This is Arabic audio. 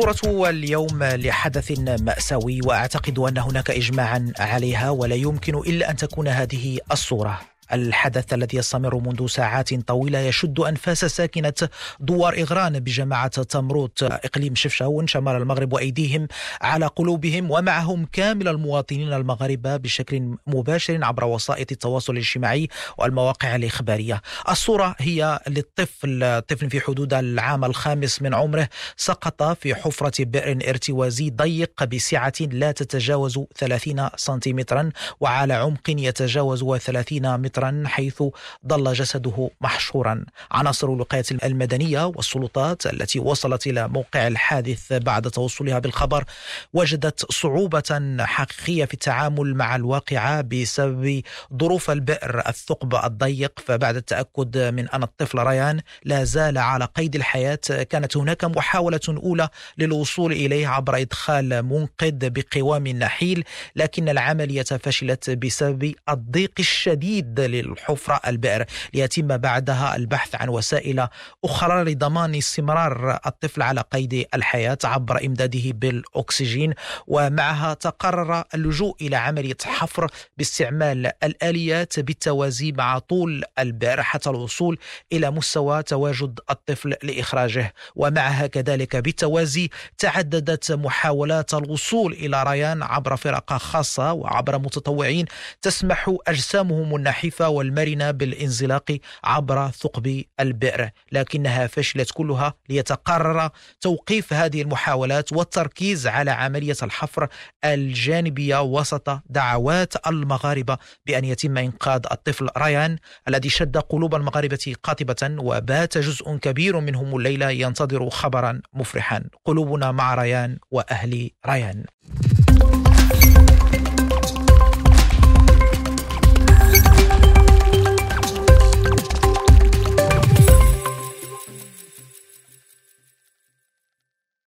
صورة اليوم لحدث مأساوي وأعتقد أن هناك إجماعا عليها ولا يمكن إلا أن تكون هذه الصورة الحدث الذي يستمر منذ ساعات طويلة يشد أنفاس ساكنة دوار إغران بجماعة تمروت إقليم شفشاون شمال المغرب وأيديهم على قلوبهم ومعهم كامل المواطنين المغاربة بشكل مباشر عبر وسائط التواصل الاجتماعي والمواقع الإخبارية الصورة هي للطفل طفل في حدود العام الخامس من عمره سقط في حفرة بئر ارتوازي ضيق بسعة لا تتجاوز 30 سنتيمترا وعلى عمق يتجاوز 30 مترا مترا حيث ظل جسده محشورا عناصر الوقاية المدنية والسلطات التي وصلت إلى موقع الحادث بعد توصلها بالخبر وجدت صعوبة حقيقية في التعامل مع الواقعة بسبب ظروف البئر الثقب الضيق فبعد التأكد من أن الطفل ريان لا زال على قيد الحياة كانت هناك محاولة أولى للوصول إليه عبر إدخال منقذ بقوام النحيل لكن العملية فشلت بسبب الضيق الشديد للحفرة البئر ليتم بعدها البحث عن وسائل أخرى لضمان استمرار الطفل على قيد الحياة عبر إمداده بالأكسجين ومعها تقرر اللجوء إلى عملية حفر باستعمال الآليات بالتوازي مع طول البئر حتى الوصول إلى مستوى تواجد الطفل لإخراجه ومعها كذلك بالتوازي تعددت محاولات الوصول إلى ريان عبر فرق خاصة وعبر متطوعين تسمح أجسامهم النحيفة الجافة والمرنة بالانزلاق عبر ثقب البئر لكنها فشلت كلها ليتقرر توقيف هذه المحاولات والتركيز على عملية الحفر الجانبية وسط دعوات المغاربة بأن يتم إنقاذ الطفل ريان الذي شد قلوب المغاربة قاطبة وبات جزء كبير منهم الليلة ينتظر خبرا مفرحا قلوبنا مع ريان وأهل ريان